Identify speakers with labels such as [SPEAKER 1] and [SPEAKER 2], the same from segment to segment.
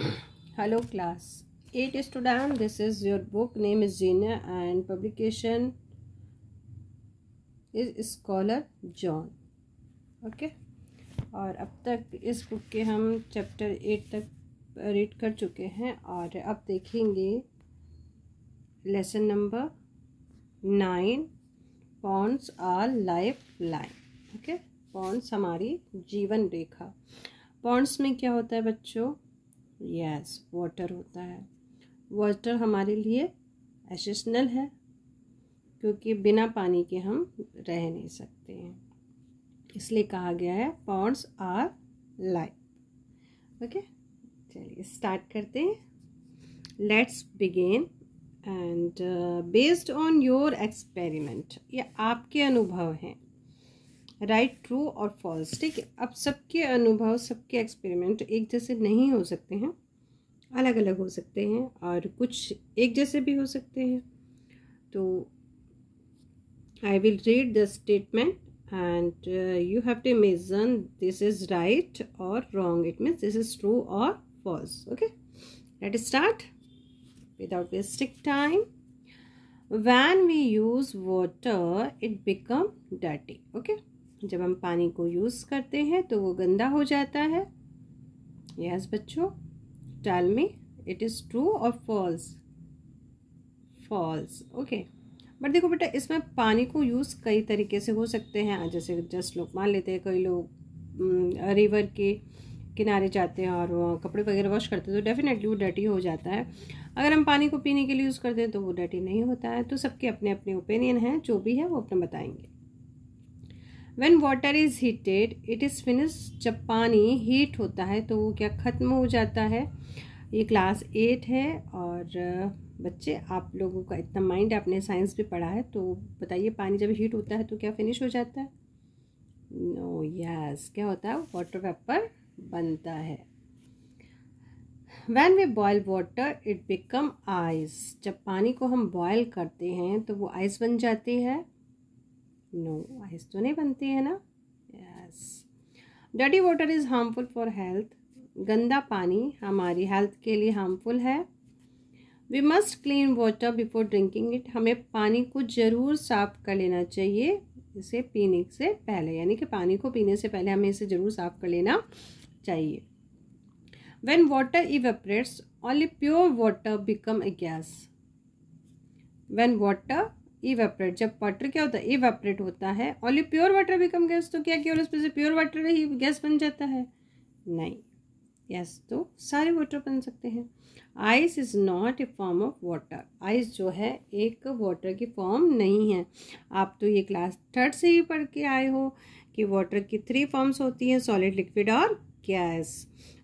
[SPEAKER 1] Hello class eight student this is your book name is जीना and publication is scholar जॉन okay और अब तक इस बुक के हम चैप्टर एट तक रीड कर चुके हैं और अब देखेंगे lesson number nine ponds are lifeline okay ponds हमारी जीवन रेखा पॉन्स में क्या होता है बच्चों यस वाटर होता है वाटर हमारे लिए एसेशनल है क्योंकि बिना पानी के हम रह नहीं सकते हैं इसलिए कहा गया है पॉन्ड्स आर लाइफ ओके चलिए स्टार्ट करते हैं let's begin and based on your experiment ये आपके अनुभव हैं राइट ट्रू और फॉल्स ठीक है अब सबके अनुभव सबके एक्सपेरिमेंट एक जैसे नहीं हो सकते हैं अलग अलग हो सकते हैं और कुछ एक जैसे भी हो सकते हैं तो I will read the statement and you have to mention this is right और wrong it means this is true और false okay let start without wasting time when we use water it become dirty okay जब हम पानी को use करते हैं तो वो गंदा हो जाता है यस बच्चों tell me it is true और फॉल्स फॉल्स ओके बट देखो बेटा इसमें पानी को यूज़ कई तरीके से हो सकते हैं जैसे जस्ट लोग मान लेते हैं कई लोग रिवर हम्म, के किनारे जाते हैं और कपड़े वगैरह वॉश करते हैं तो डेफिनेटली वो डर्टी हो जाता है अगर हम पानी को पीने के लिए यूज़ करते हैं तो वो डर्टी नहीं होता है तो सबके अपने अपने ओपिनियन हैं जो भी है वो अपने बताएंगे when water is heated it is finish जब पानी हीट होता है तो वो क्या ख़त्म हो जाता है ये क्लास एट है और बच्चे आप लोगों का इतना माइंड आपने साइंस भी पढ़ा है तो बताइए पानी जब हीट होता है तो क्या फिनिश हो जाता है नो no, यस yes. क्या होता है वाटर वेपर बनता है when we boil water it become ice जब पानी को हम बॉयल करते हैं तो वो आइस बन जाती है नो तो नहीं बनती है ना yes dirty water is harmful for health गंदा पानी हमारी हेल्थ के लिए हार्मफुल है we must clean water before drinking it हमें पानी को ज़रूर साफ कर लेना चाहिए इसे पीने से पहले यानी कि पानी को पीने से पहले हमें इसे ज़रूर साफ कर लेना चाहिए when water evaporates only pure water become a gas when water evaporate जब वाटर क्या होता है इवेपरेट होता है only pure water become gas तो क्या केवल उसमें से प्योर वाटर ही गैस बन जाता है नहीं गैस तो सारे वाटर बन सकते हैं ice is not a form of water ice जो है एक वाटर की फॉर्म नहीं है आप तो ये क्लास थर्ड से ही पढ़ के आए हो कि वाटर की थ्री फॉर्म्स होती हैं सॉलिड लिक्विड और गैस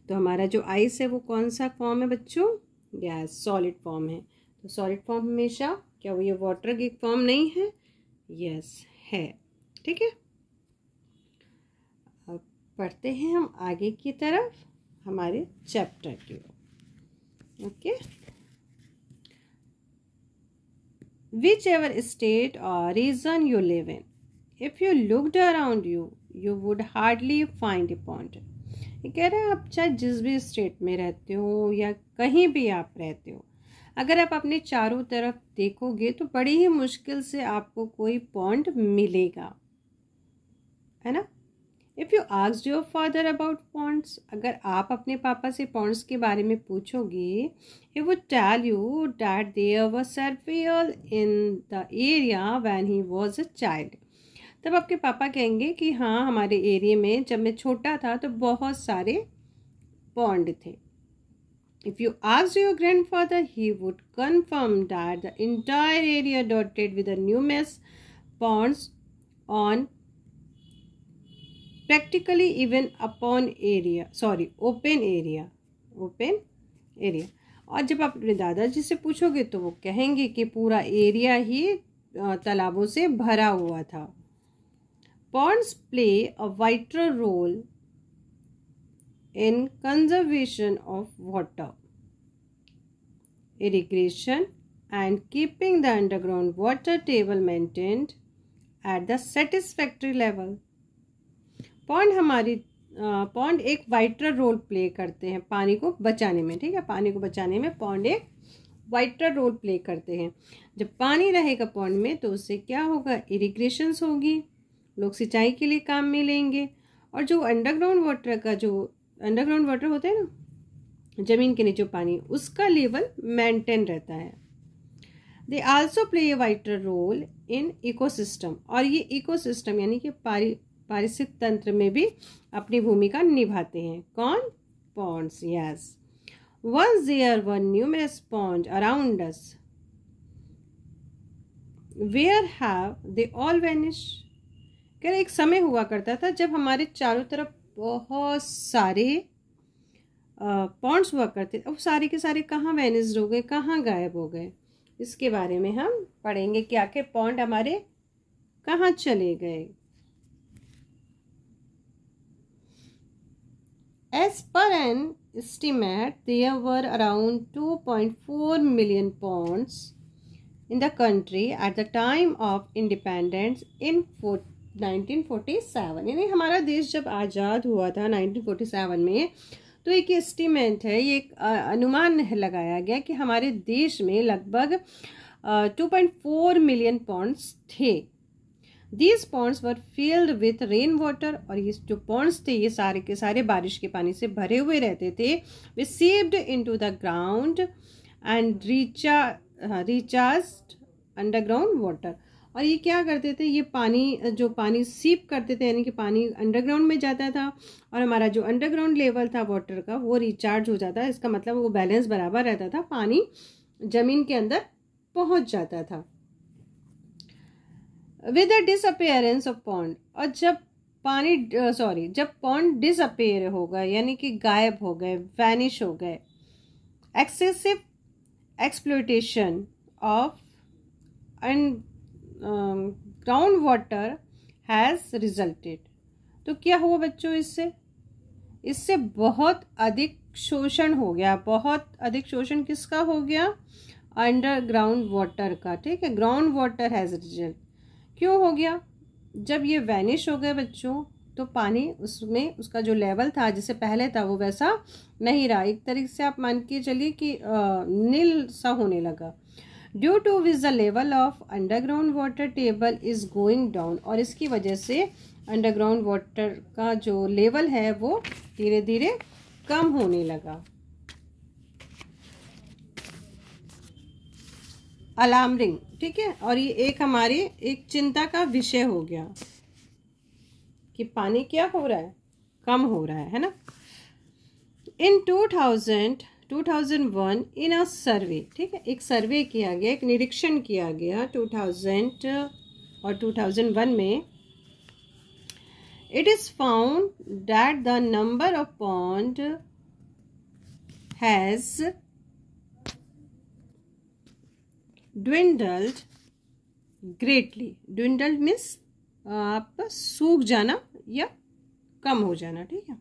[SPEAKER 1] तो हमारा जो आइस है वो कौन सा फॉर्म है बच्चों गैस सॉलिड फॉर्म है तो सॉलिड फॉर्म हमेशा क्या वो ये वाटर की फॉर्म नहीं है यस है ठीक है अब पढ़ते हैं हम आगे की तरफ हमारे चैप्टर की ओर okay whichever state or region you live in if you looked around you you would hardly find a point ये कह रहे हैं आप चाहे जिस भी स्टेट में रहते हो या कहीं भी आप रहते हो अगर आप अपने चारों तरफ देखोगे तो बड़ी ही मुश्किल से आपको कोई पॉइंट मिलेगा है ना if you ask your father about ponds अगर आप अपने पापा से पॉइंट्स के बारे में पूछोगे he would tell you that they our several in the area when he was a child तब आपके पापा कहेंगे कि हाँ हमारे एरिए में जब मैं छोटा था तो बहुत सारे पॉन्ड थे If you asked your grandfather, he would confirm that the entire area dotted with the numerous ponds on practically even upon area sorry open area open area और जब आप अपने दादाजी से पूछोगे तो वो कहेंगे कि पूरा एरिया ही तालाबों से भरा हुआ था ponds play a vital role in conservation of water irrigation and keeping the underground water table maintained at the satisfactory level pond हमारी पॉन्ड एक वाइटर रोल प्ले करते हैं पानी को बचाने में ठीक है पानी को बचाने में पॉन्ड एक वाइटर रोल प्ले करते हैं जब पानी रहेगा पॉन्ड में तो उससे क्या होगा इरीग्रेशंस होगी लोग सिंचाई के लिए काम में लेंगे और जो अंडरग्राउंड वाटर का जो अंडरग्राउंड वाटर होते हैं ना ज़मीन के नीचे पानी उसका लेवल मेंटेन रहता है they also play a vital role in ecosystem और ये इकोसिस्टम यानी कि पारि पारिस्थित तंत्र में भी अपनी भूमिका निभाते हैं कौन ponds yes once there one numerous pond around where have they all vanish कह एक समय हुआ करता था जब हमारे चारों तरफ बहुत सारे पॉन्ड्स हुआ करते थे अब सारे के सारे कहाँ मैनेज हो गए कहाँ गायब हो गए इसके बारे में हम पढ़ेंगे कि आखिर पॉन्ड हमारे कहाँ चले गए as per an estimate there were around two point four million ponds in the country at the time of independence in forty 1947 यानी हमारा देश जब आज़ाद हुआ था 1947 में तो एक एस्टीमेट है ये एक अनुमान लगाया गया कि हमारे देश में लगभग 2.4 मिलियन पॉन्ड्स थे these ponds were filled with rain water और ये जो पॉन्ड्स थे ये सारे के सारे बारिश के पानी से भरे हुए रहते थे they saved into the ground and रिचा रिचार्ज अंडरग्राउंड वाटर और ये क्या करते थे ये पानी जो पानी सीप करते थे यानी कि पानी अंडरग्राउंड में जाता था और हमारा जो अंडरग्राउंड लेवल था वाटर का वो रिचार्ज हो जाता इसका मतलब वो बैलेंस बराबर रहता था पानी ज़मीन के अंदर पहुंच जाता था with the disappearance of pond और जब पानी सॉरी जब पॉन्ड डिसअपेयर हो गए यानी कि गायब हो गए वैनिश हो गए excessive exploitation of and ground water has resulted तो क्या हुआ बच्चों इससे इससे बहुत अधिक शोषण हो गया बहुत अधिक शोषण किसका हो गया अंडरग्राउंड वाटर का ठीक है ग्राउंड वाटर हैज़ रिजल्ट क्यों हो गया जब ये वैनिश हो गए बच्चों तो पानी उसमें उसका जो लेवल था जिसे पहले था वो वैसा नहीं रहा एक तरीके से आप मान के चलिए कि नील सा होने लगा due to which the level of underground water table is going down और इसकी वजह से अंडरग्राउंड वाटर का जो लेवल है वो धीरे धीरे कम होने लगा अलार्म रिंग ठीक है और ये एक हमारी एक चिंता का विषय हो गया कि पानी क्या हो रहा है कम हो रहा है है ना इन टू थाउजेंड 2001 इन अ सर्वे ठीक है एक सर्वे किया गया एक निरीक्षण किया गया 2000 और 2001 में it is found that the number of pond has dwindled greatly dwindled means आप सूख जाना या कम हो जाना ठीक है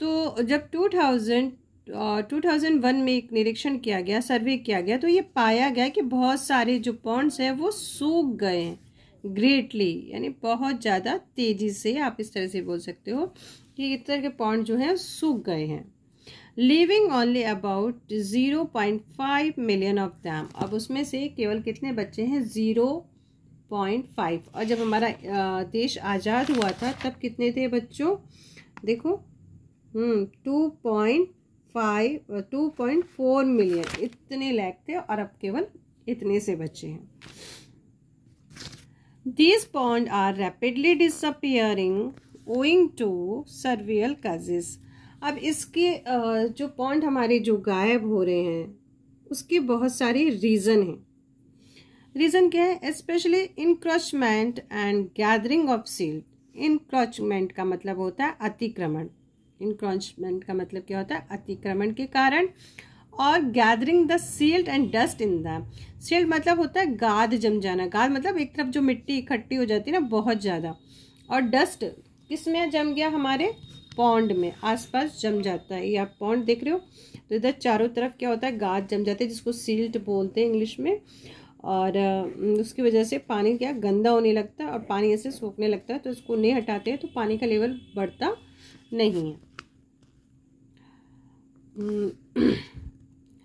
[SPEAKER 1] तो जब 2000 2001 में एक निरीक्षण किया गया सर्वे किया गया तो ये पाया गया कि बहुत सारे जो पॉन्ड्स हैं वो सूख गए हैं ग्रेटली यानी बहुत ज़्यादा तेज़ी से आप इस तरह से बोल सकते हो कि इस तरह के पॉन्ड जो हैं सूख गए हैं living only about zero point five million of them अब उसमें से केवल कितने बच्चे हैं ज़ीरो पॉइंट फाइव और जब हमारा देश आज़ाद हुआ था तब कितने थे बच्चों देखो two hmm, point five two point four million इतने लैक थे और अब केवल इतने से बचे हैं this pond are rapidly disappearing owing to several causes अब इसके uh, जो पॉन्ड हमारे जो गायब हो रहे हैं उसके बहुत सारे रीज़न हैं रीज़न क्या है specially encroachment and gathering of silt encroachment का मतलब होता है अतिक्रमण इनक्रॉचमेंट का मतलब क्या होता है अतिक्रमण के कारण और gathering the silt and dust in the silt मतलब होता है गाद जम जाना गाद मतलब एक तरफ जो मिट्टी इकट्ठी हो जाती है ना बहुत ज़्यादा और डस्ट किस में जम गया हमारे पौंड में आसपास जम जाता है ये आप पौंड देख रहे हो तो इधर चारों तरफ क्या होता है गाद जम जाते हैं जिसको सील्ड बोलते हैं इंग्लिश में और उसकी वजह से पानी क्या गंदा होने लगता है और पानी ऐसे सूखने लगता है तो उसको नहीं हटाते हैं तो पानी का लेवल बढ़ता नहीं है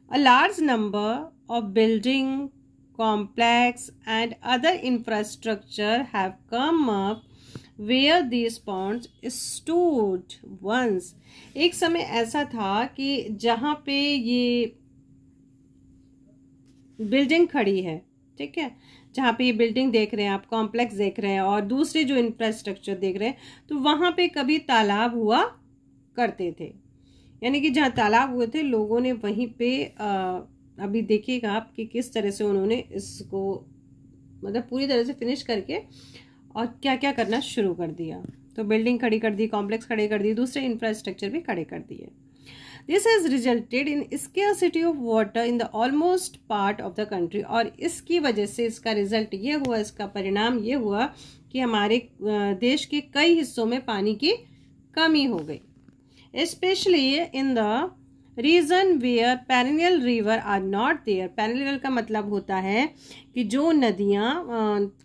[SPEAKER 1] a large number of building complex and other infrastructure have come up where these ponds stood once एक समय ऐसा था कि जहाँ पे ये बिल्डिंग खड़ी है ठीक है जहाँ पे ये बिल्डिंग देख रहे हैं आप कॉम्प्लेक्स देख रहे हैं और दूसरे जो इंफ्रास्ट्रक्चर देख रहे हैं तो वहाँ पे कभी तालाब हुआ करते थे यानी कि जहाँ तालाब हुए थे लोगों ने वहीं पे आ, अभी देखिएगा आप कि किस तरह से उन्होंने इसको मतलब पूरी तरह से फिनिश करके और क्या क्या करना शुरू कर दिया तो बिल्डिंग खड़ी कर दी कॉम्प्लेक्स खड़े कर दिए दूसरे इंफ्रास्ट्रक्चर भी खड़े कर दिए this has resulted in city of water in the almost part of the country और इसकी वजह से इसका रिजल्ट ये हुआ इसका परिणाम ये हुआ कि हमारे देश के कई हिस्सों में पानी की कमी हो गई especially in the region where perennial river are not there perennial का मतलब होता है कि जो नदियाँ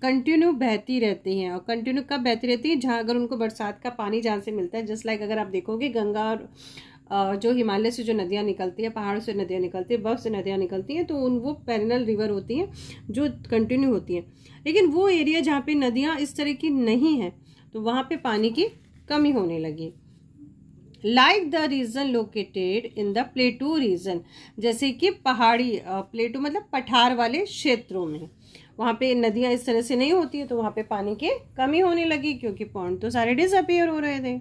[SPEAKER 1] कंटिन्यू बहती रहती हैं और कंटिन्यू कब बहती रहती हैं जहाँ अगर उनको बरसात का पानी जहाँ से मिलता है जस्ट लाइक like अगर आप देखोगे गंगा और जो हिमालय से जो नदियाँ निकलती हैं पहाड़ों से नदियाँ निकलती हैं बर्फ से नदियाँ निकलती हैं तो उन वो पैरेनल रिवर होती हैं जो कंटिन्यू होती हैं लेकिन वो एरिया जहाँ पे नदियाँ इस तरह की नहीं हैं तो वहाँ पे पानी की कमी होने लगी like the region located in the plateau region जैसे कि पहाड़ी प्लेटू मतलब पठार वाले क्षेत्रों में वहाँ पे नदियाँ इस तरह से नहीं होती है तो वहाँ पे पानी की कमी होने लगी क्योंकि पॉन्ड तो सारे डिसअपियर हो रहे थे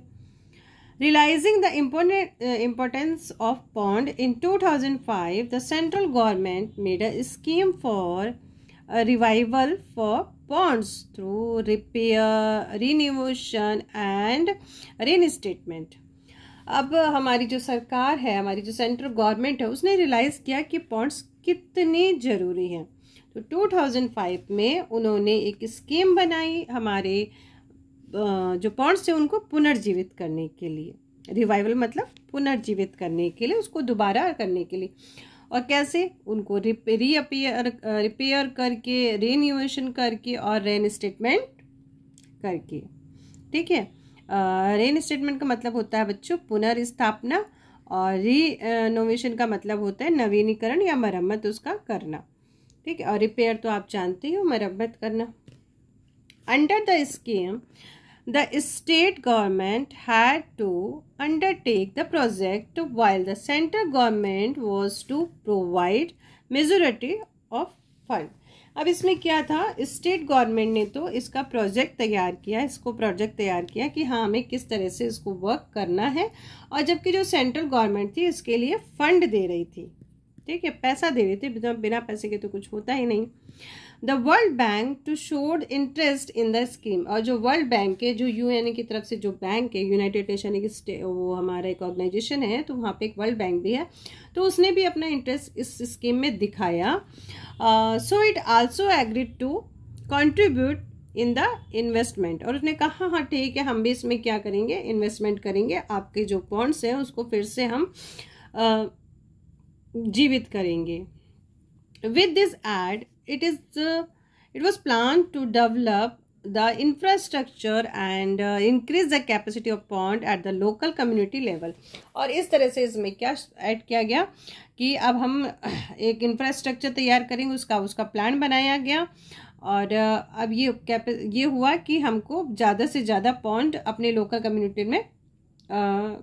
[SPEAKER 1] Realizing the important, uh, importance of pond in 2005, the central government made a scheme for a revival for ponds through repair, renewation and reinstatement. अब हमारी जो सरकार है हमारी जो सेंट्रल गवर्नमेंट है उसने रियलाइज़ किया कि पॉन्ड्स कितने ज़रूरी हैं तो 2005 में उन्होंने एक स्कीम बनाई हमारे जो पॉन्ड्स थे उनको पुनर्जीवित करने के लिए रिवाइवल मतलब पुनर्जीवित करने के लिए उसको दोबारा करने के लिए और कैसे उनको रिपेयर रिपेयर करके रेन्यूएशन करके और रेन स्टेटमेंट करके ठीक है रेन स्टेटमेंट का मतलब होता है बच्चों पुनर्स्थापना और रिनोवेशन का मतलब होता है नवीनीकरण या मरम्मत उसका करना ठीक है और रिपेयर तो आप जानते ही हो मरम्मत करना under the scheme the state government had to undertake the project while the central government was to provide majority of fund अब इसमें क्या था स्टेट गवर्नमेंट ने तो इसका प्रोजेक्ट तैयार किया इसको प्रोजेक्ट तैयार किया कि हाँ हमें किस तरह से इसको वर्क करना है और जबकि जो सेंट्रल गवर्नमेंट थी इसके लिए फंड दे रही थी ठीक है पैसा दे रही थी बिना पैसे के तो कुछ होता ही नहीं the world bank too showed interest in the scheme और जो वर्ल्ड बैंक के जो यू की तरफ से जो बैंक है यूनाइटेड नेशन एक वो हमारा एक ऑर्गेनाइजेशन है तो वहाँ पे एक वर्ल्ड बैंक भी है तो उसने भी अपना इंटरेस्ट इस स्कीम में दिखाया so it also agreed to contribute in the investment और उसने कहा हाँ ठीक है हम भी इसमें क्या करेंगे इन्वेस्टमेंट करेंगे आपके जो पॉन्ड्स हैं उसको फिर से हम uh, जीवित करेंगे with this aid it is the it was planned to develop the infrastructure and uh, increase the capacity of pond at the local community level और इस तरह से इसमें क्या ऐड किया गया कि अब हम एक इंफ्रास्ट्रक्चर तैयार करेंगे उसका उसका प्लान बनाया गया और uh, अब ये कैप ये हुआ कि हमको ज़्यादा से ज़्यादा पॉन्ड अपने लोकल कम्युनिटी में आ, uh,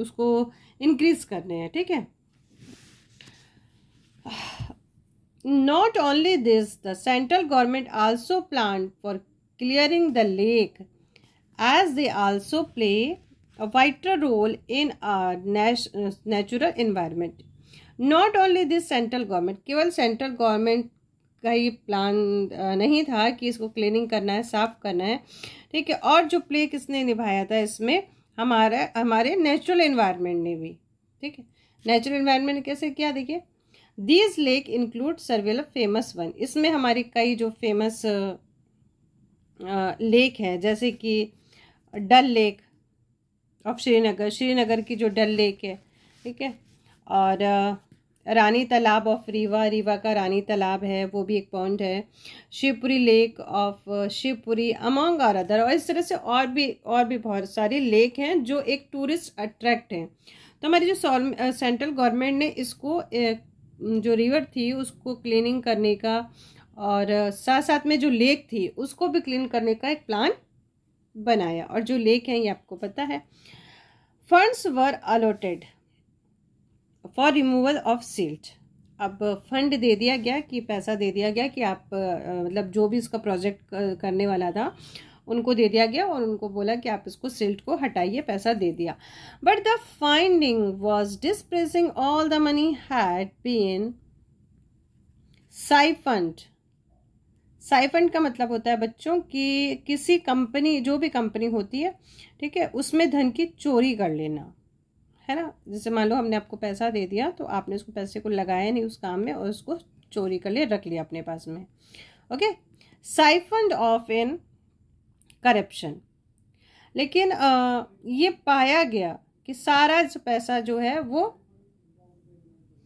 [SPEAKER 1] उसको इंक्रीज़ करने हैं ठीक है Not only this, the central government also planned for clearing the lake as they also play a vital role in our natural environment. Not only this central government, केवल central government का ही plan नहीं था कि इसको cleaning करना है साफ करना है ठीक है और जो play किसने निभाया था इसमें हमारा हमारे natural environment ने भी ठीक है natural environment कैसे क्या देखिए these lake include several famous one इसमें हमारी कई जो फेमस लेक हैं जैसे कि डल लेक ऑफ श्रीनगर श्रीनगर की जो डल लेक है ठीक है और रानी तालाब ऑफ रीवा रीवा का रानी तालाब है वो भी एक पॉइंट है Shivpuri lake of Shivpuri among और अदर और इस तरह से और भी और भी बहुत सारी लेक हैं जो एक टूरिस्ट अट्रैक्ट हैं तो हमारी जो सेंट्रल गवर्नमेंट ने इसको जो रिवर थी उसको क्लीनिंग करने का और साथ साथ में जो लेक थी उसको भी क्लीन करने का एक प्लान बनाया और जो लेक है ये आपको पता है funds were allotted for removal of silt अब फंड दे दिया गया कि पैसा दे दिया गया कि आप मतलब जो भी उसका प्रोजेक्ट करने वाला था उनको दे दिया गया और उनको बोला कि आप इसको सिल्ट को हटाइए पैसा दे दिया but the finding was depressing all the money had been siphoned siphoned का मतलब होता है बच्चों कि किसी कंपनी जो भी कंपनी होती है ठीक है उसमें धन की चोरी कर लेना है ना जैसे मान लो हमने आपको पैसा दे दिया तो आपने उसको पैसे को लगाया नहीं उस काम में और उसको चोरी कर ले रख लिया अपने पास में okay siphoned off in corruption लेकिन ये पाया गया कि सारा पैसा जो है वो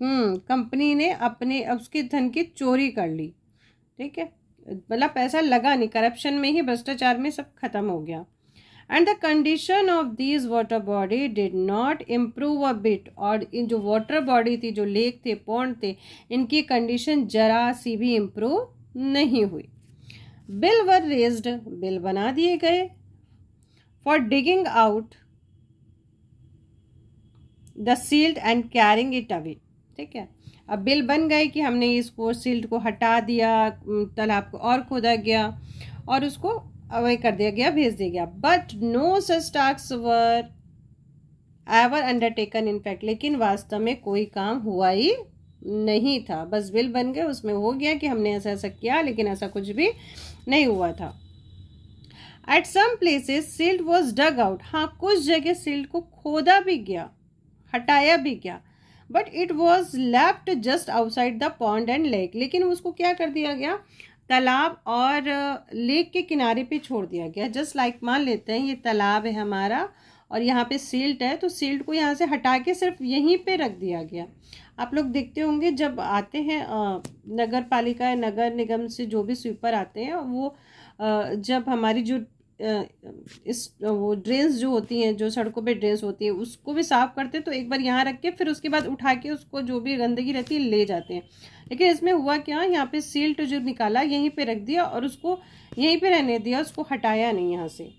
[SPEAKER 1] हम्म, कंपनी ने अपने उसके धन की चोरी कर ली ठीक है मतलब पैसा लगा नहीं करप्शन में ही भ्रष्टाचार में सब खत्म हो गया and the condition of these water body did not improve a bit और इन जो वाटर बॉडी थी जो लेक थे पौंड थे इनकी कंडीशन जरा सी भी इम्प्रूव नहीं हुई बिल वर रेज्ड बिल बना दिए गए for digging out the silt and carrying it away ठीक है अब बिल बन गए कि हमने इसको सील्ड को हटा दिया तालाब को और खोदा गया और उसको अवे कर दिया गया भेज दिया गया but no such task were ever undertaken in fact लेकिन वास्तव में कोई काम हुआ ही नहीं था बस बिल बन गए उसमें हो गया कि हमने ऐसा ऐसा किया लेकिन ऐसा कुछ भी नहीं हुआ था at some places silt was dug out हाँ कुछ जगह सिल्ट को खोदा भी गया हटाया भी गया but it was left just outside the pond and lake लेकिन उसको क्या कर दिया गया तालाब और लेक के किनारे पे छोड़ दिया गया जस्ट लाइक like, मान लेते हैं ये तालाब है हमारा और यहाँ पे सिल्ट है तो सिल्ट को यहाँ से हटा के सिर्फ यहीं पे रख दिया गया आप लोग देखते होंगे जब आते हैं नगर पालिका या नगर निगम से जो भी स्वीपर आते हैं वो जब हमारी जो इस वो ड्रेन्स जो होती हैं जो सड़कों पे ड्रेन्स होती है उसको भी साफ़ करते हैं तो एक बार यहाँ रख के फिर उसके बाद उठा के उसको जो भी गंदगी रहती है ले जाते हैं लेकिन इसमें हुआ क्या यहाँ पे सील्ट जो निकाला यहीं पे रख दिया और उसको यहीं पे रहने दिया उसको हटाया नहीं यहाँ से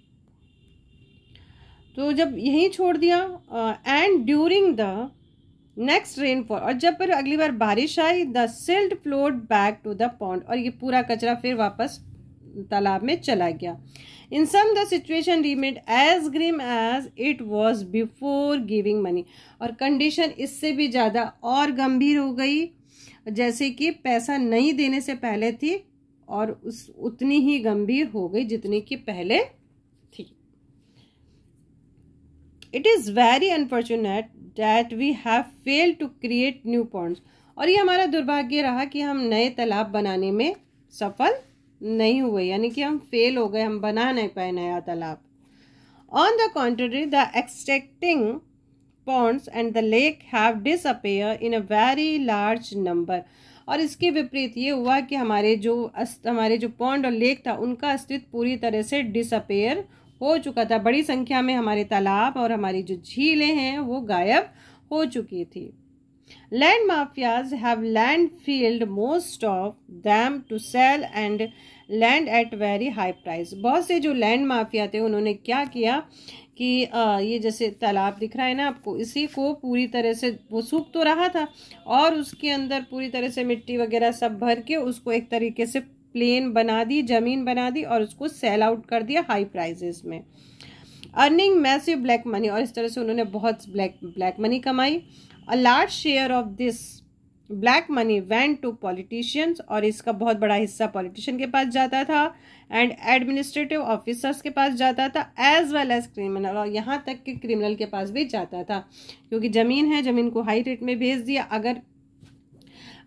[SPEAKER 1] तो जब यहीं छोड़ दिया and during the next rainfall और जब पर अगली बार बारिश आई the silt flowed back to the pond और ये पूरा कचरा फिर वापस तालाब में चला गया in some the situation remained as grim as it was before giving money और कंडीशन इससे भी ज़्यादा और गंभीर हो गई जैसे कि पैसा नहीं देने से पहले थी और उस उतनी ही गंभीर हो गई जितनी कि पहले थी it is very unfortunate that we have fail to create new ponds और ये हमारा दुर्भाग्य रहा कि हम नए तालाब बनाने में सफल नहीं हुए यानी कि हम फेल हो गए हम बना नहीं पाए नया तालाब on the contrary the existing ponds and the lake have disappear in a very large number और इसके विपरीत ये हुआ कि हमारे जो हमारे जो पॉन्ड और लेक था उनका अस्तित्व पूरी तरह से डिसअपेयर हो चुका था बड़ी संख्या में हमारे तालाब और हमारी जो झीलें हैं वो गायब हो चुकी थी land mafias have land filled most of them to sell and land at very high price बहुत से जो लैंड माफिया थे उन्होंने क्या किया कि आ, ये जैसे तालाब दिख रहा है ना आपको इसी को पूरी तरह से वो सूख तो रहा था और उसके अंदर पूरी तरह से मिट्टी वगैरह सब भर के उसको एक तरीके से प्लेन बना दी ज़मीन बना दी और उसको सेल आउट कर दिया हाई प्राइजेस में अर्निंग मैसिव ब्लैक मनी और इस तरह से उन्होंने बहुत ब्लैक ब्लैक मनी कमाई a large share of this black money went to politicians और इसका बहुत बड़ा हिस्सा पॉलिटिशियन के पास जाता था एंड एडमिनिस्ट्रेटिव ऑफिसर्स के पास जाता था एज वेल एज क्रिमिनल और यहाँ तक कि क्रिमिनल के पास भी जाता था क्योंकि ज़मीन है ज़मीन को हाई रेट में भेज दिया अगर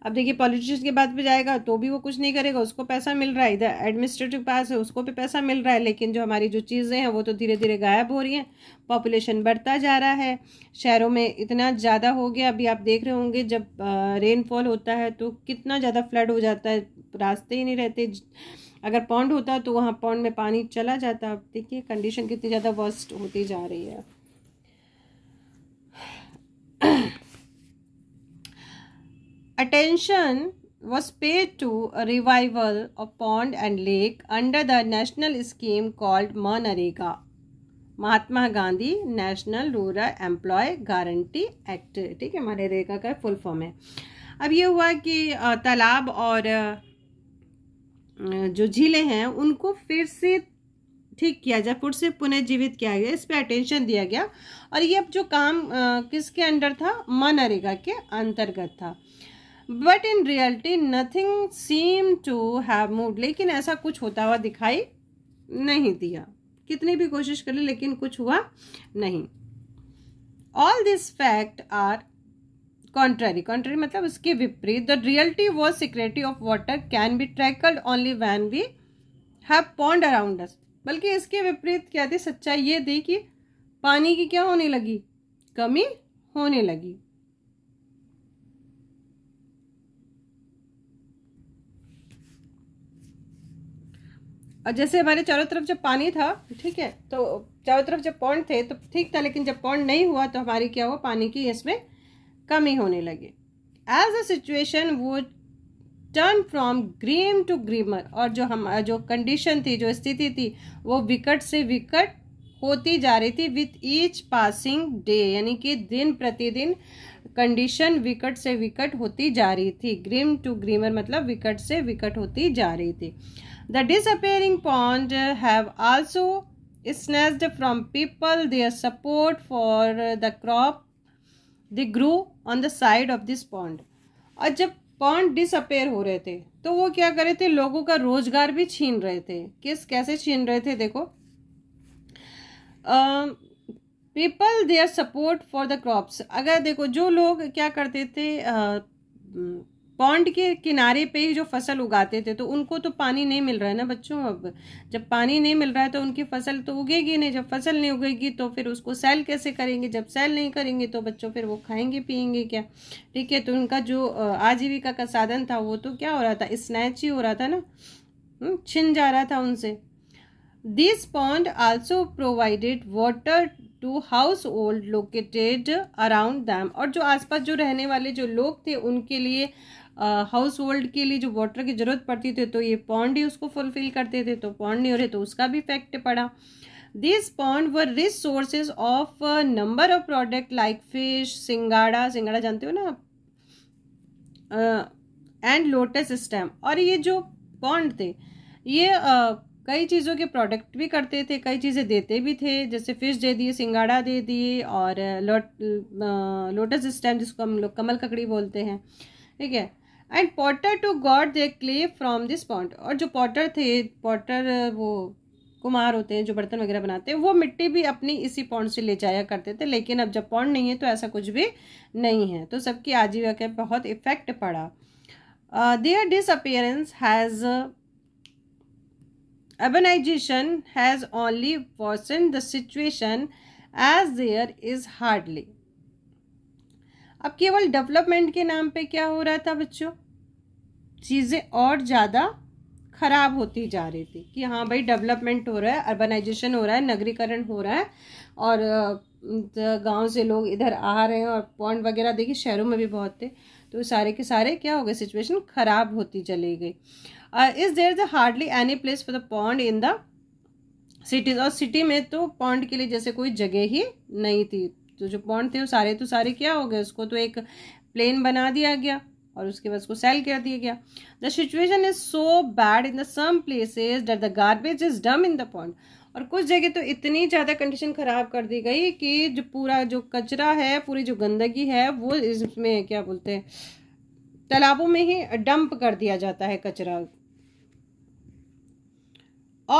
[SPEAKER 1] अब देखिए पॉलिटिशियन के बात पे जाएगा तो भी वो कुछ नहीं करेगा उसको पैसा मिल रहा है इधर एडमिनिस्ट्रेटिव पास है उसको भी पैसा मिल रहा है लेकिन जो हमारी जो चीज़ें हैं वो तो धीरे धीरे गायब हो रही हैं पॉपुलेशन बढ़ता जा रहा है शहरों में इतना ज़्यादा हो गया अभी आप देख रहे होंगे जब रेनफॉल होता है तो कितना ज़्यादा फ्लड हो जाता है रास्ते ही नहीं रहते अगर पौंड होता तो वहाँ पौंड में पानी चला जाता अब देखिए कंडीशन कितनी ज़्यादा वर्स्ट होती जा रही है Attention was paid to a revival of pond and lake under the national scheme called Manrega. Mahatma Gandhi national rural employ guarantee act ठीक है हमारे मनरेगा का फुल फॉर्म है अब ये हुआ कि तालाब और जो झीलें हैं उनको फिर से ठीक किया जाए फिर से पुनर्जीवित किया गया इस पर अटेंशन दिया गया और ये अब जो काम किसके अंडर था मनरेगा के अंतर्गत था but in reality nothing seem to have moved लेकिन ऐसा कुछ होता हुआ दिखाई नहीं दिया कितनी भी कोशिश कर ली लेकिन कुछ हुआ नहीं all this fact are contrary contrary मतलब उसके विपरीत the reality was security of water can be tackled only when we have pond around बल्कि इसके विपरीत क्या थी सच्चाई ये थी कि पानी की क्या होने लगी कमी होने लगी और जैसे हमारे चारों तरफ जब पानी था ठीक है तो चारों तरफ जब पौंड थे तो ठीक था लेकिन जब पौंड नहीं हुआ तो हमारी क्या हुआ पानी की इसमें कमी होने लगी एज अ सिचुएशन वो turn from grim to grimmer और जो हम जो कंडीशन थी जो स्थिति थी वो विकट से विकट होती जा रही थी विथ ईच पासिंग डे यानी कि दिन प्रतिदिन कंडीशन विकट से विकट होती जा रही थी ग्रीम टू ग्रीमर मतलब विकट से विकट होती जा रही थी The disappearing pond have also snatched from people their support for the crop they grew on the side of this pond. और जब पॉन्ड डिसअपेयर हो रहे थे तो वो क्या कर रहे थे लोगों का रोजगार भी छीन रहे थे किस कैसे छीन रहे थे देखो people their support for the crops अगर देखो जो लोग क्या करते थे uh, पौंड के किनारे पे ही जो फसल उगाते थे तो उनको तो पानी नहीं मिल रहा है ना बच्चों अब जब पानी नहीं मिल रहा है तो उनकी फसल तो उगेगी नहीं जब फसल नहीं उगेगी तो फिर उसको सेल कैसे करेंगे जब सेल नहीं करेंगे तो बच्चों फिर वो खाएंगे पियेंगे क्या ठीक है तो उनका जो आजीविका का साधन था वो तो क्या हो रहा था स्नैच ही हो रहा था ना हम्म, छिन जा रहा था उनसे this pond also provided water to household located around them और जो आसपास जो रहने वाले जो लोग थे उनके लिए हाउस होल्ड के लिए जो वाटर की ज़रूरत पड़ती थी तो ये पॉन्ड ही उसको फुलफिल करते थे तो पॉन्ड नहीं हो रहे तो उसका भी फैक्ट पड़ा this pond were rich sources of number of product like fish singhara सिंगाड़ा जानते हो ना आप एंड लोटस स्टैम और ये जो पॉन्ड थे ये uh, कई चीज़ों के प्रोडक्ट भी करते थे कई चीज़ें देते भी थे जैसे फिश दे दिए सिंगाड़ा दे दिए और लोट लोटस स्टैम जिसको हम लोग कमल ककड़ी बोलते हैं ठीक है and potter too got the clay from this pond और जो पॉटर थे पॉटर वो कुमार होते हैं जो बर्तन वगैरह बनाते हैं वो मिट्टी भी अपनी इसी पौंड से ले जाया करते थे लेकिन अब जब पौंड नहीं है तो ऐसा कुछ भी नहीं है तो सबकी आजीविका के बहुत इफेक्ट पड़ा their disappearance has urbanization has only worsened the situation as there is hardly अब केवल डेवलपमेंट के नाम पे क्या हो रहा था बच्चों चीज़ें और ज़्यादा खराब होती जा रही थी कि हाँ भाई डेवलपमेंट हो रहा है अर्बनाइजेशन हो रहा है नगरीकरण हो रहा है और गांव से लोग इधर आ रहे हैं और पॉइंट वगैरह देखिए शहरों में भी बहुत थे तो सारे के सारे क्या हो गए सिचुएशन ख़राब होती चली गई as there is hardly any place for the pond in the cities और सिटी में तो पॉन्ड के लिए जैसे कोई जगह ही नहीं थी तो जो पॉइंट थे वो सारे तो सारे क्या हो गए उसको तो एक प्लेन बना दिया गया और उसके बाद उसको सेल कर दिया गया the situation is so bad in the some places there the garbage is dump in the point और कुछ जगह तो इतनी ज़्यादा कंडीशन ख़राब कर दी गई कि जो पूरा जो कचरा है पूरी जो गंदगी है वो इसमें क्या बोलते हैं तालाबों में ही डंप कर दिया जाता है कचरा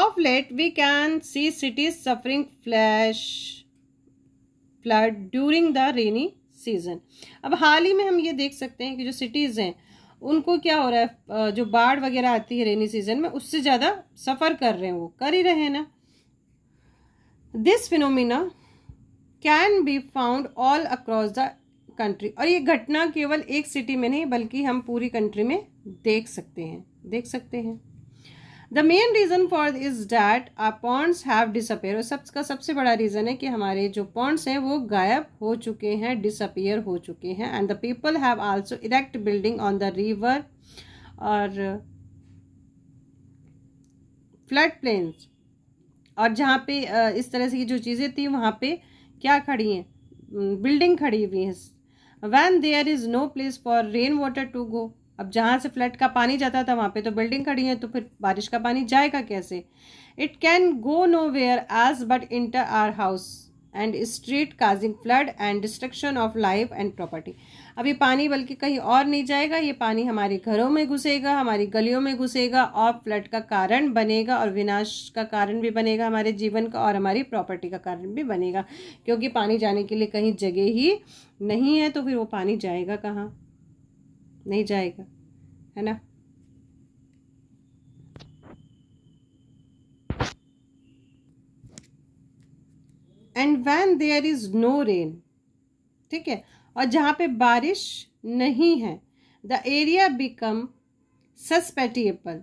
[SPEAKER 1] of late we can see cities suffering flash flood during the rainy season अब हाल ही में हम ये देख सकते हैं कि जो सिटीज़ हैं उनको क्या हो रहा है जो बाढ़ वगैरह आती है रेनी सीजन में उससे ज़्यादा सफ़र कर रहे हैं वो कर ही रहे हैं ना this phenomena can be found all across the country और ये घटना केवल एक सिटी में नहीं बल्कि हम पूरी कंट्री में देख सकते हैं देख सकते हैं the main reason for is that our ponds have disappear और सबका सबसे बड़ा रीज़न है कि हमारे जो पॉन्ड्स हैं वो गायब हो चुके हैं डिसअपेयर हो चुके हैं and the people have also erect building on the river और फ्लड प्लेन्स और जहाँ पे इस तरह से जो चीज़ें थी वहाँ पे क्या खड़ी हैं बिल्डिंग खड़ी हुई हैं when there is no place for rain water to go अब जहाँ से फ्लड का पानी जाता था वहाँ पे तो बिल्डिंग खड़ी है तो फिर बारिश का पानी जाएगा कैसे it can go nowhere as but enter our house and street causing flood and destruction of life and property अब ये पानी बल्कि कहीं और नहीं जाएगा ये पानी हमारे घरों में घुसेगा हमारी गलियों में घुसेगा और फ्लड का कारण बनेगा और विनाश का कारण भी बनेगा हमारे जीवन का और हमारी प्रॉपर्टी का कारण भी बनेगा क्योंकि पानी जाने के लिए कहीं जगह ही नहीं है तो फिर वो पानी जाएगा कहाँ नहीं जाएगा है ना and when there is no rain ठीक है और जहाँ पे बारिश नहीं है द एरिया बिकम सस्पेटिएबल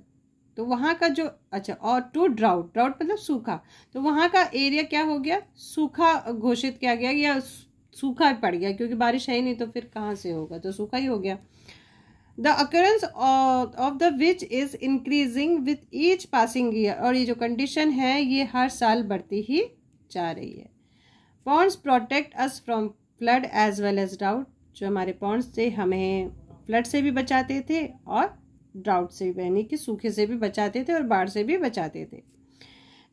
[SPEAKER 1] तो वहाँ का जो अच्छा और टू ड्राउट ड्राउट मतलब सूखा तो वहाँ का एरिया क्या हो गया सूखा घोषित किया गया या सूखा पड़ गया क्योंकि बारिश है ही नहीं तो फिर कहाँ से होगा तो सूखा ही हो गया the occurrence of the which is increasing with each passing year और ये जो कंडीशन है ये हर साल बढ़ती ही जा रही है Ponds protect us from flood as well as drought जो हमारे पॉन्ड्स थे हमें फ्लड से भी बचाते थे और ड्राउट से भी यानी कि सूखे से भी बचाते थे और बाढ़ से भी बचाते थे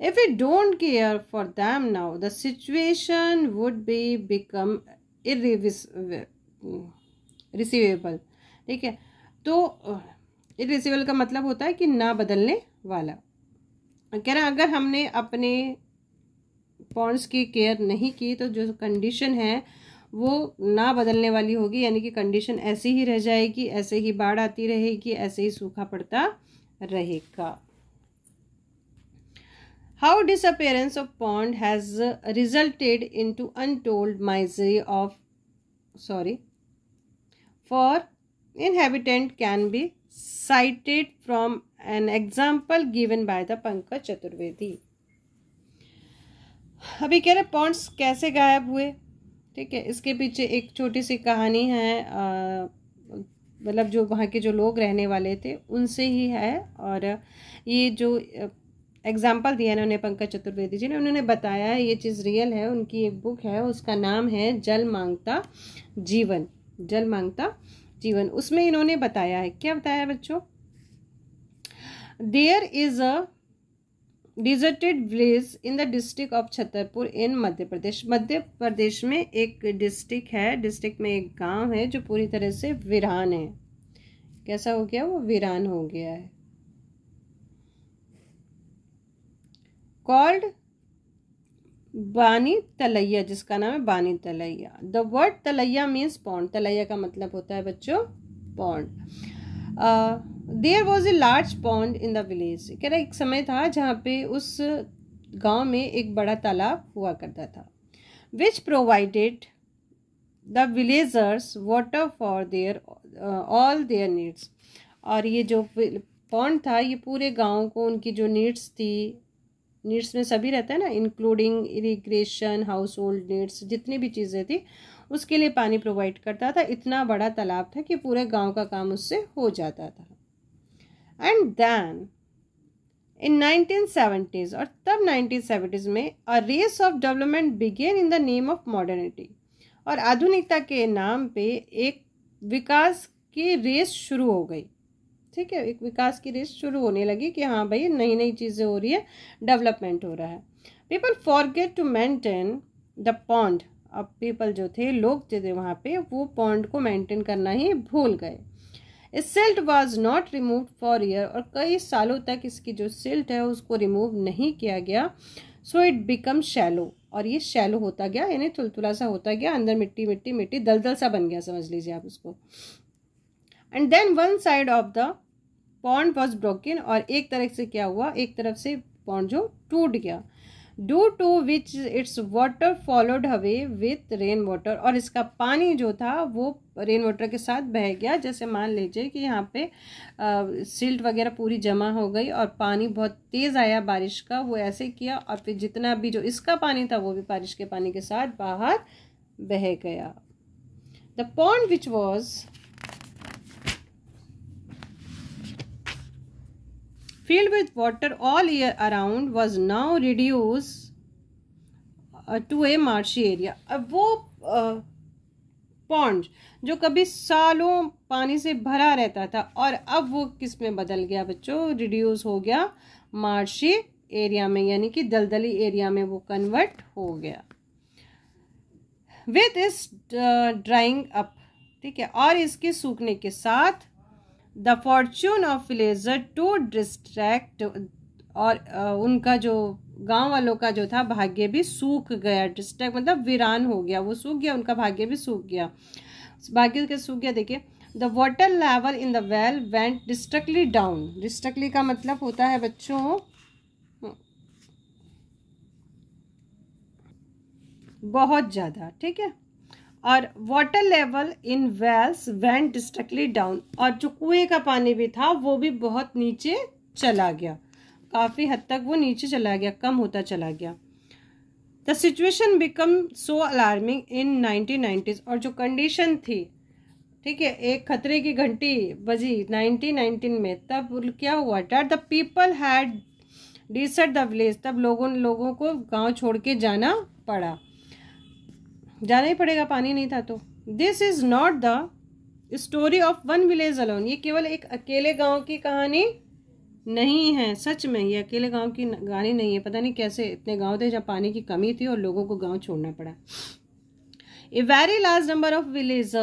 [SPEAKER 1] if you don't care for them now the situation would be become irreversible ठीक है तो इरेसिबल का मतलब होता है कि ना बदलने वाला कह रहे हैं अगर हमने अपने पॉन्ड्स की केयर नहीं की तो जो कंडीशन है वो ना बदलने वाली होगी यानी कि कंडीशन ऐसी ही रह जाएगी ऐसे ही बाढ़ आती रहेगी ऐसे ही सूखा पड़ता रहेगा how disappearance of pond has resulted in to untold misery of sorry for inhabitant can be cited from an example given by the Pankaj Chaturvedi. अभी कह रहे पॉन्ट्स कैसे गायब हुए ठीक है इसके पीछे एक छोटी सी कहानी है मतलब जो वहाँ के जो लोग रहने वाले थे उनसे ही है और ये जो एग्जाम्पल दिया उन्हें पंकज चतुर्वेदी जी ने उन्होंने बताया है ये चीज़ रियल है उनकी एक बुक है उसका नाम है जल मांगता जीवन जल मांगता जीवन उसमें इन्होंने बताया है क्या बताया बच्चों there is a deserted village in the district of Chhatarpur in Madhya Pradesh Madhya Pradesh में एक डिस्ट्रिक्ट है डिस्ट्रिक्ट में एक गांव है जो पूरी तरह से वीरान है कैसा हो गया वो वीरान हो गया है कॉल्ड बानी तलैया जिसका नाम है Bani Talaiya the word talaiya means pond तलैया का मतलब होता है बच्चों pond there was a large pond in the village कह रहा एक समय था जहाँ पे उस गांव में एक बड़ा तालाब हुआ करता था which provided the villagers water for their all their needs और ये जो पौंड था ये पूरे गांव को उनकी जो नीड्स थी नीड्स में सभी रहता है ना including irrigation household needs जितनी भी चीज़ें थी उसके लिए पानी प्रोवाइड करता था इतना बड़ा तालाब था कि पूरे गांव का काम उससे हो जाता था एंड देन इन 1970s और तब 1970s में a race of development began in the name of modernity और आधुनिकता के नाम पे एक विकास की रेस शुरू हो गई ठीक है एक विकास की रेस शुरू होने लगी कि हाँ भाई नई नई चीज़ें हो रही है डेवलपमेंट हो रहा है people forget to maintain the pond अब पीपल जो थे लोग जो थे वहाँ पे वो पॉन्ड को मेंटेन करना ही भूल गए इस silt was not remove for year और कई सालों तक इसकी जो सिल्ट है उसको रिमूव नहीं किया गया सो इट बिकम शैलो और ये शैलो होता गया यानी तुलतुला सा होता गया अंदर मिट्टी मिट्टी मिट्टी दलदल सा बन गया समझ लीजिए आप उसको and then one side of the pond was broken और एक तरफ से क्या हुआ एक तरफ से पॉन्ड जो टूट गया due to which its water flowed away with rain water और इसका पानी जो था वो रेन वाटर के साथ बह गया जैसे मान लीजिए कि यहाँ पे सिल्ट वगैरह पूरी जमा हो गई और पानी बहुत तेज़ आया बारिश का वो ऐसे किया और फिर जितना भी जो इसका पानी था वो भी बारिश के पानी के साथ बाहर बह गया the pond which was filled with water all year around was now reduced uh, to a marshy area अब वो पॉन्ड uh, जो कभी सालों पानी से भरा रहता था और अब वो किस में बदल गया बच्चों रिड्यूस हो गया मार्शी एरिया में यानी कि दलदली एरिया में वो कन्वर्ट हो गया विथ इस ड्राइंग अप ठीक है और इसके सूखने के साथ the fortune of villager to distract और उनका जो गांव वालों का जो था भाग्य भी सूख गया डिस्ट्रैक्ट मतलब वीरान हो गया वो सूख गया उनका भाग्य भी सूख गया भाग्य के सूख गया देखिए the water level in the well went drastically down drastically का मतलब होता है बच्चों बहुत ज़्यादा ठीक है और water level in wells went drastically down और जो कुएं का पानी भी था वो भी बहुत नीचे चला गया काफ़ी हद तक वो नीचे चला गया कम होता चला गया the situation become so alarming in nineteen nineties और जो कंडीशन थी ठीक है एक खतरे की घंटी बजी 1919 में तब क्या हुआ that the people had this the village तब लोगों लोगों को गांव छोड़ के जाना पड़ा जाना ही पड़ेगा पानी नहीं था तो this is not the story of one village alone ये केवल एक अकेले गांव की कहानी नहीं है सच में ये अकेले गांव की कहानी नहीं है पता नहीं कैसे इतने गांव थे जहाँ पानी की कमी थी और लोगों को गांव छोड़ना पड़ा a very large number of village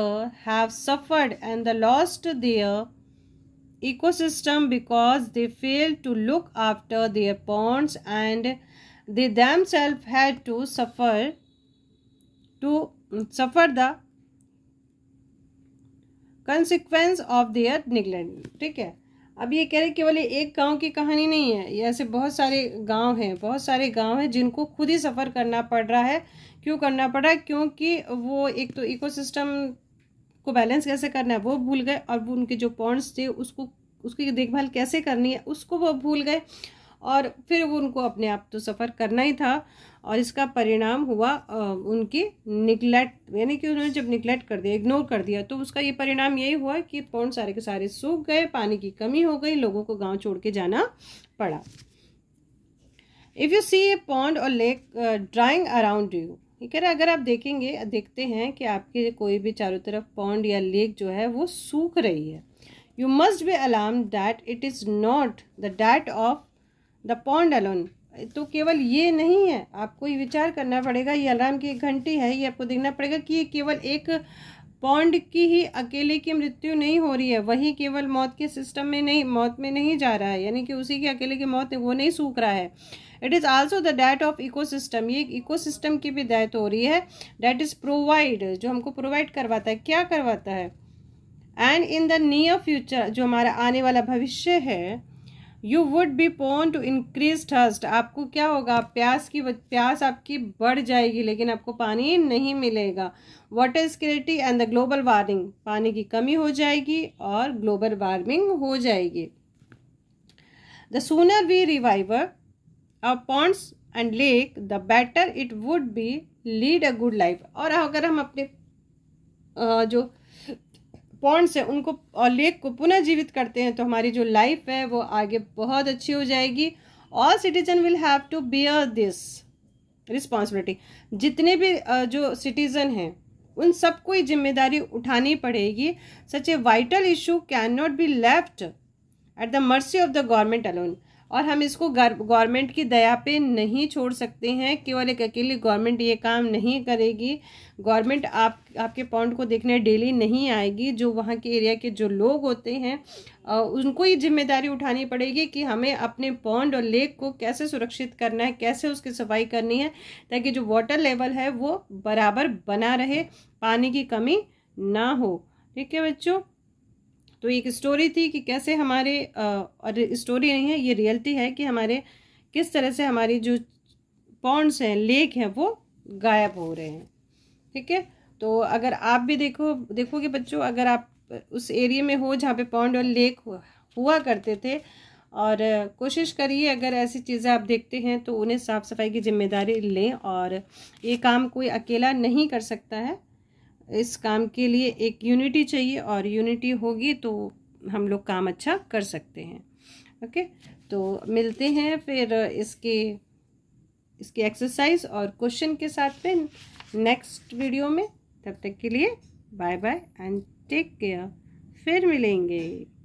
[SPEAKER 1] have suffered and the lost their ecosystem because they fail to look after their ponds and they themselves had to suffer to suffer the consequence of their neglect ठीक है अब ये कह रहे केवल एक गांव की कहानी नहीं है ये ऐसे बहुत सारे गांव हैं बहुत सारे गांव हैं जिनको खुद ही सफ़र करना पड़ रहा है क्यों करना पड़ रहा है क्योंकि वो एक तो इकोसिस्टम को बैलेंस कैसे करना है वो भूल गए और उनके जो पॉइंट्स थे उसको उसकी देखभाल कैसे करनी है उसको वो भूल गए और फिर वो उनको अपने आप तो सफ़र करना ही था और इसका परिणाम हुआ उनकी निगलेक्ट यानी कि उन्होंने जब निगलेक्ट कर दिया इग्नोर कर दिया तो उसका ये परिणाम यही हुआ कि पौंड सारे के सारे सूख गए पानी की कमी हो गई लोगों को गांव छोड़ के जाना पड़ा if you see a pond और लेक ड्राइंग अराउंड यू ये कह रहे अगर आप देखेंगे देखते हैं कि आपके कोई भी चारों तरफ पौंड या लेक जो है वो सूख रही है you must be alarm that it is not the death of the pond alone तो केवल ये नहीं है आपको ये विचार करना पड़ेगा ये अलार्म की एक घंटी है ये आपको देखना पड़ेगा कि ये केवल एक पौंड की ही अकेले की मृत्यु नहीं हो रही है वही केवल मौत के सिस्टम में नहीं मौत में नहीं जा रहा है यानी कि उसी के अकेले की मौत वो नहीं सूख रहा है it is also the death of ecosystem ये इकोसिस्टम की भी डेथ हो रही है डैट इज़ प्रोवाइड जो हमको प्रोवाइड करवाता है क्या करवाता है and in the near future जो हमारा आने वाला भविष्य है you would be prone to increase thirst आपको क्या होगा प्यास की प्यास आपकी बढ़ जाएगी लेकिन आपको पानी नहीं मिलेगा water security and the global warming पानी की कमी हो जाएगी और ग्लोबल वार्मिंग हो जाएगी the sooner we revive our ponds and lake the better it would be lead a good life और अगर हम अपने जो पॉइंट्स हैं उनको और लेक को पुनः जीवित करते हैं तो हमारी जो लाइफ है वो आगे बहुत अच्छी हो जाएगी all citizen will have to bear this responsibility जितने भी जो सिटीज़न हैं उन सबको ही जिम्मेदारी उठानी पड़ेगी such a vital issue can not be left at the mercy of the government alone और हम इसको गवर्नमेंट की दया पे नहीं छोड़ सकते हैं केवल एक अकेली गवर्नमेंट ये काम नहीं करेगी गवर्नमेंट आप आपके पॉइंट को देखने डेली नहीं आएगी जो वहाँ के एरिया के जो लोग होते हैं उनको ये जिम्मेदारी उठानी पड़ेगी कि हमें अपने पॉन्ड और लेक को कैसे सुरक्षित करना है कैसे उसकी सफाई करनी है ताकि जो वाटर लेवल है वो बराबर बना रहे पानी की कमी ना हो ठीक है बच्चों तो एक स्टोरी थी कि कैसे हमारे और स्टोरी नहीं है ये रियलिटी है कि हमारे किस तरह से हमारी जो पॉन्ड्स हैं लेक हैं वो गायब हो रहे हैं ठीक है तो अगर आप भी देखो देखोगे बच्चों अगर आप उस एरिया में हो जहाँ पे पॉन्ड और लेक हुआ करते थे और कोशिश करिए अगर ऐसी चीज़ें आप देखते हैं तो उन्हें साफ़ सफाई की जिम्मेदारी लें और ये काम कोई अकेला नहीं कर सकता है इस काम के लिए एक यूनिटी चाहिए और यूनिटी होगी तो हम लोग काम अच्छा कर सकते हैं ओके तो मिलते हैं फिर इसके इसकी एक्सरसाइज और क्वेश्चन के साथ में नेक्स्ट वीडियो में तब तक के लिए bye bye and take care फिर मिलेंगे